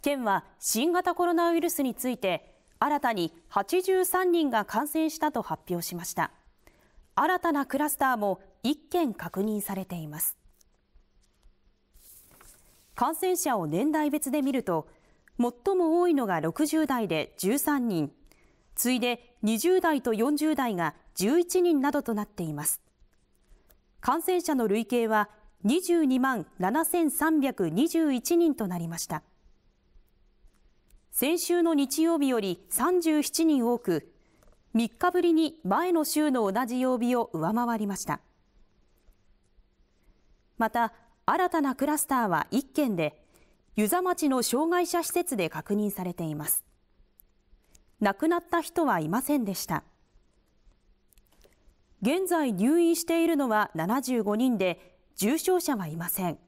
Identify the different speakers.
Speaker 1: 県は新型コロナウイルスについて新たに83人が感染したと発表しました新たなクラスターも1件確認されています感染者を年代別で見ると最も多いのが60代で13人次いで20代と40代が11人などとなっています感染者の累計は22万7321人となりました先週の日曜日より37人多く、3日ぶりに前の週の同じ曜日を上回りました。また、新たなクラスターは1件で、遊佐町の障害者施設で確認されています。亡くなった人はいませんでした。現在入院しているのは75人で、重症者はいません。